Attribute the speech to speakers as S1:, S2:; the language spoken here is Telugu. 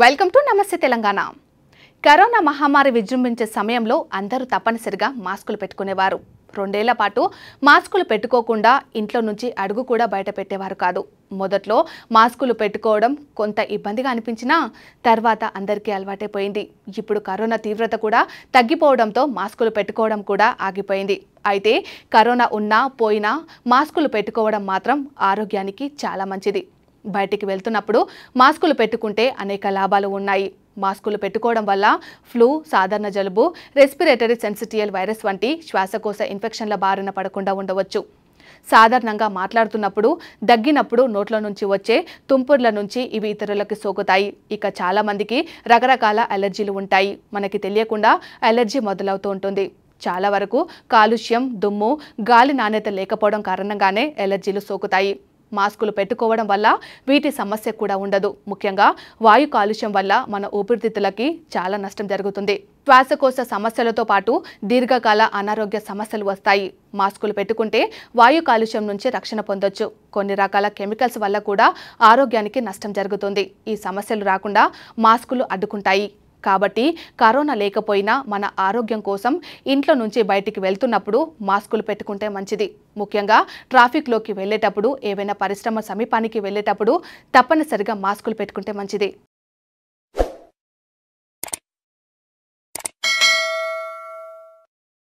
S1: వెల్కమ్ టు నమస్తే తెలంగాణ కరోనా మహమ్మారి విజృంభించే సమయంలో అందరూ తప్పనిసరిగా మాస్కులు పెట్టుకునేవారు రెండేళ్ల పాటు మాస్కులు పెట్టుకోకుండా ఇంట్లో నుంచి అడుగు కూడా బయట పెట్టేవారు కాదు మొదట్లో మాస్కులు పెట్టుకోవడం కొంత ఇబ్బందిగా అనిపించినా తర్వాత అందరికీ అలవాటైపోయింది ఇప్పుడు కరోనా తీవ్రత కూడా తగ్గిపోవడంతో మాస్కులు పెట్టుకోవడం కూడా ఆగిపోయింది అయితే కరోనా ఉన్నా పోయినా మాస్కులు పెట్టుకోవడం మాత్రం ఆరోగ్యానికి చాలా మంచిది బయటికి వెళ్తున్నప్పుడు మాస్కులు పెట్టుకుంటే అనేక లాభాలు ఉన్నాయి మాస్కులు పెట్టుకోవడం వల్ల ఫ్లూ సాధారణ జలుబు రెస్పిరేటరీ సెన్సిటియల్ వైరస్ వంటి శ్వాసకోశ ఇన్ఫెక్షన్ల బారిన పడకుండా ఉండవచ్చు సాధారణంగా మాట్లాడుతున్నప్పుడు దగ్గినప్పుడు నోట్ల నుంచి వచ్చే తుంపుర్ల నుంచి ఇవి ఇతరులకు సోకుతాయి ఇక చాలామందికి రకరకాల అలర్జీలు ఉంటాయి మనకి తెలియకుండా అలర్జీ మొదలవుతూ ఉంటుంది చాలా వరకు కాలుష్యం దుమ్ము గాలి నాణ్యత లేకపోవడం కారణంగానే ఎలర్జీలు సోకుతాయి మాస్కులు పెట్టుకోవడం వల్ల వీటి సమస్య కూడా ఉండదు ముఖ్యంగా వాయు కాలుష్యం వల్ల మన ఊపిరితిత్తులకి చాలా నష్టం జరుగుతుంది శ్వాసకోశ సమస్యలతో పాటు దీర్ఘకాల అనారోగ్య సమస్యలు వస్తాయి మాస్కులు పెట్టుకుంటే వాయు కాలుష్యం నుంచి రక్షణ పొందొచ్చు కొన్ని రకాల కెమికల్స్ వల్ల కూడా ఆరోగ్యానికి నష్టం జరుగుతుంది ఈ సమస్యలు రాకుండా మాస్కులు అడ్డుకుంటాయి కాబట్టి కరోనా లేకపోయినా మన ఆరోగ్యం కోసం ఇంట్లో నుంచి బయటికి వెళ్తున్నప్పుడు మాస్కులు పెట్టుకుంటే మంచిది ముఖ్యంగా ట్రాఫిక్లోకి వెళ్ళేటప్పుడు ఏవైనా పరిశ్రమ సమీపానికి వెళ్ళేటప్పుడు తప్పనిసరిగా మాస్కులు పెట్టుకుంటే మంచిది